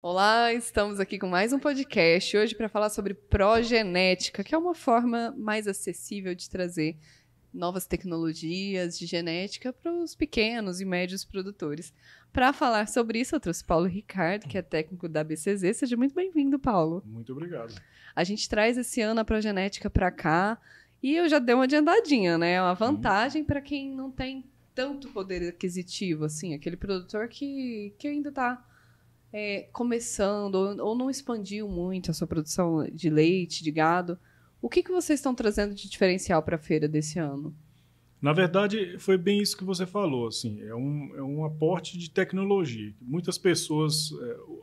Olá, estamos aqui com mais um podcast hoje para falar sobre progenética, que é uma forma mais acessível de trazer novas tecnologias de genética para os pequenos e médios produtores. Para falar sobre isso, eu trouxe Paulo Ricardo, que é técnico da BCZ. Seja muito bem-vindo, Paulo. Muito obrigado. A gente traz esse ano a progenética para cá e eu já dei uma adiantadinha, né? É uma uhum. vantagem para quem não tem tanto poder aquisitivo, assim, aquele produtor que, que ainda está é, começando ou, não expandiu muito a sua produção de leite, de gado. O que, que vocês estão trazendo de diferencial para a feira desse ano? Na verdade, foi bem isso que você falou. Assim, é, um, é um aporte de tecnologia. Muitas pessoas,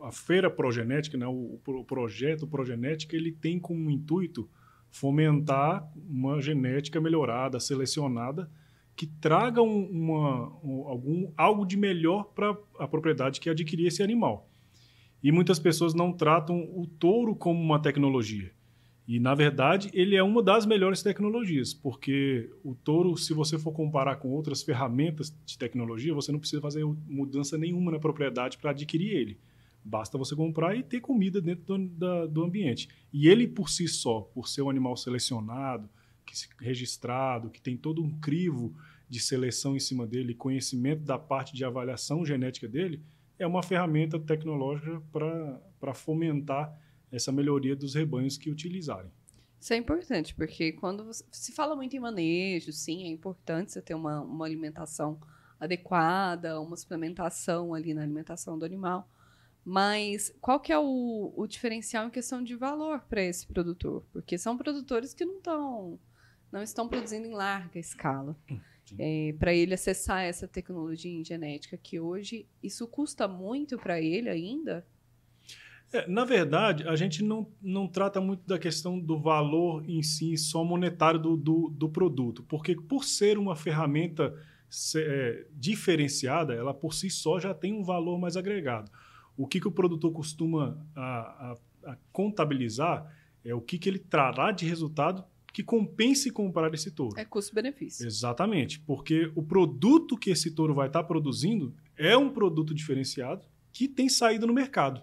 é, a feira progenética, né, o, o projeto progenética, ele tem como intuito fomentar uma genética melhorada, selecionada, que traga um, uma, um, algum, algo de melhor para a propriedade que adquirir esse animal. E muitas pessoas não tratam o touro como uma tecnologia. E, na verdade, ele é uma das melhores tecnologias, porque o touro, se você for comparar com outras ferramentas de tecnologia, você não precisa fazer mudança nenhuma na propriedade para adquirir ele. Basta você comprar e ter comida dentro do, da, do ambiente. E ele, por si só, por ser um animal selecionado, que, registrado, que tem todo um crivo de seleção em cima dele, conhecimento da parte de avaliação genética dele, é uma ferramenta tecnológica para fomentar essa melhoria dos rebanhos que utilizarem. Isso é importante, porque quando você, se fala muito em manejo, sim, é importante você ter uma, uma alimentação adequada, uma suplementação ali na alimentação do animal. Mas qual que é o, o diferencial em questão de valor para esse produtor? Porque são produtores que não estão não estão produzindo em larga escala. Hum é, para ele acessar essa tecnologia em genética, que hoje isso custa muito para ele ainda? É, na verdade, a gente não, não trata muito da questão do valor em si, só monetário do, do, do produto, porque por ser uma ferramenta é, diferenciada, ela por si só já tem um valor mais agregado. O que, que o produtor costuma a, a, a contabilizar é o que, que ele trará de resultado que compense comprar esse touro. É custo-benefício. Exatamente, porque o produto que esse touro vai estar tá produzindo é um produto diferenciado que tem saído no mercado.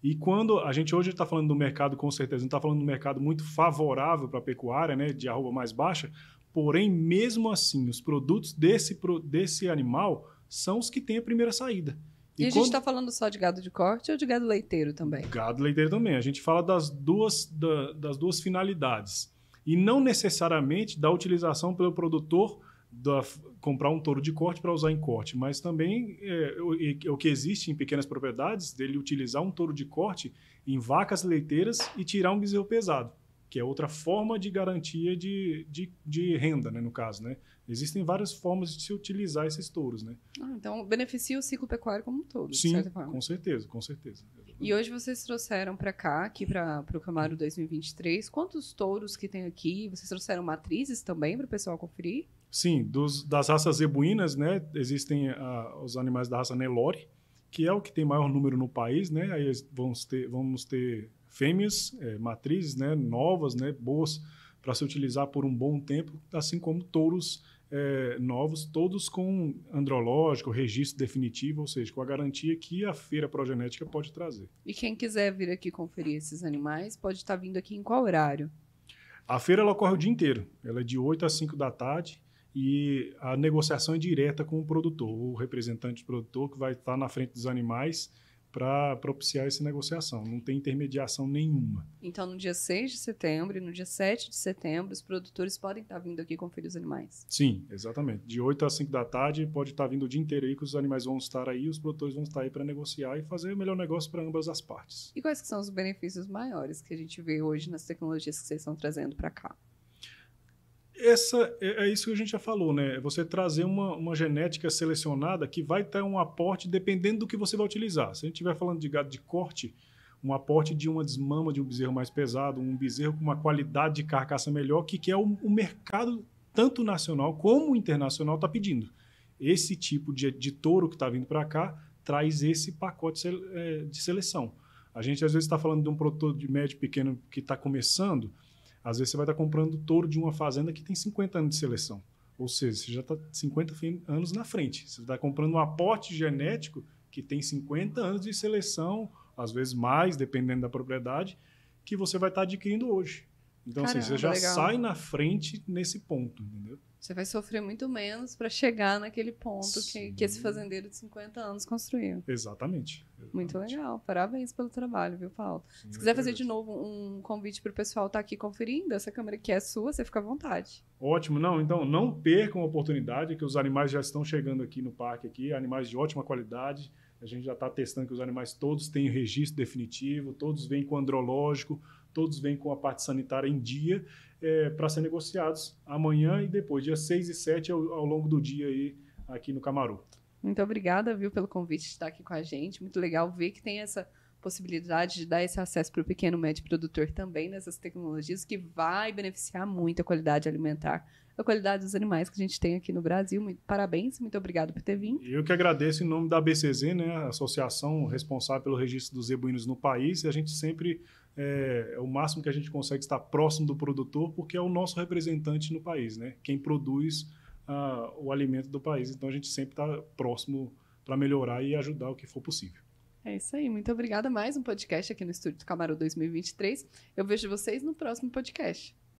E quando a gente hoje está falando do mercado, com certeza, não está falando do mercado muito favorável para a pecuária, né, de arroba mais baixa, porém, mesmo assim, os produtos desse, desse animal são os que têm a primeira saída. E, e a gente está falando só de gado de corte ou de gado leiteiro também? Gado leiteiro também. A gente fala das duas, da, das duas finalidades e não necessariamente da utilização pelo produtor da, comprar um touro de corte para usar em corte, mas também é, o, o, que existe em pequenas propriedades dele utilizar um touro de corte em vacas leiteiras e tirar um bezerro pesado, que é outra forma de garantia de, de, de renda, né, no caso, né? Existem várias formas de se utilizar esses touros, né? Ah, então beneficia o ciclo pecuário como um todo, Sim, de certa forma. com certeza, com certeza. E hoje vocês trouxeram para cá, aqui para o Camaro 2023, quantos touros que tem aqui? Vocês trouxeram matrizes também para o pessoal conferir? Sim, dos, das raças zebuínas, né, existem uh, os animais da raça Nelore, que é o que tem maior número no país, né? Aí vamos ter, vamos ter fêmeas, é, matrizes, né, novas, né, boas para se utilizar por um bom tempo, assim como touros é, novos, todos com andrológico, registro definitivo, ou seja, com a garantia que a feira progenética pode trazer. E quem quiser vir aqui conferir esses animais, pode estar vindo aqui em qual horário? A feira ela ocorre o dia inteiro, ela é de 8 às 5 da tarde e a negociação é direta com o produtor, o representante do produtor que vai estar na frente dos animais para propiciar essa negociação. Não tem intermediação nenhuma. Então, no dia 6 de setembro e no dia 7 de setembro, os produtores podem estar vindo aqui conferir os animais? Sim, exatamente. De 8 às 5 da tarde, pode estar vindo o dia inteiro aí que os animais vão estar aí, os produtores vão estar aí para negociar e fazer o melhor negócio para ambas as partes. E quais que são os benefícios maiores que a gente vê hoje nas tecnologias que vocês estão trazendo para cá? essa é, é, isso que a gente já falou, né? É você trazer uma, uma genética selecionada que vai ter um aporte dependendo do que você vai utilizar. Se a gente estiver falando de gado de corte, um aporte de uma desmama de um bezerro mais pesado, um bezerro com uma qualidade de carcaça melhor, que, que é o, o mercado, tanto nacional como internacional, está pedindo. Esse tipo de, de touro que está vindo para cá traz esse pacote é, de seleção. A gente às vezes está falando de um produtor de médio pequeno que está começando às vezes você vai estar comprando touro de uma fazenda que tem 50 anos de seleção. Ou seja, você já está 50 anos na frente. Você está comprando um aporte genético que tem 50 anos de seleção, às vezes mais, dependendo da propriedade, que você vai estar adquirindo hoje. Então, Caramba, assim, você já legal. sai na frente nesse ponto, entendeu? Você vai sofrer muito menos para chegar naquele ponto que, que, esse fazendeiro de 50 anos construiu. Exatamente, exatamente, Muito legal. Parabéns pelo trabalho, viu, Paulo? Sim, Se quiser fazer de novo um convite para o pessoal estar tá aqui conferindo, essa câmera que é sua, você fica à vontade. Ótimo. Não, então não percam a oportunidade que os animais já estão chegando aqui no parque aqui, animais de ótima qualidade. A gente já está testando que os animais todos têm registro definitivo, todos vêm com andrológico todos vêm com a parte sanitária em dia é, para ser negociados amanhã e depois, dia 6 e 7 ao, ao longo do dia aí aqui no Camaroto. Muito obrigada, viu, pelo convite de estar aqui com a gente. Muito legal ver que tem essa possibilidade de dar esse acesso para o pequeno médio produtor também nessas tecnologias que vai beneficiar muito a qualidade alimentar, a qualidade dos animais que a gente tem aqui no Brasil. Muito, parabéns, muito obrigado por ter vindo. Eu que agradeço em nome da ABCZ, né, a associação responsável pelo registro dos zebuínos no país, e a gente sempre é, é, o máximo que a gente consegue estar próximo do produtor, porque é o nosso representante no país, né, quem produz ah, o alimento do país. Então a gente sempre está próximo para melhorar e ajudar o que for possível. É isso aí. Muito obrigada. Mais um podcast aqui no Estúdio do Camarão 2023. Eu vejo vocês no próximo podcast.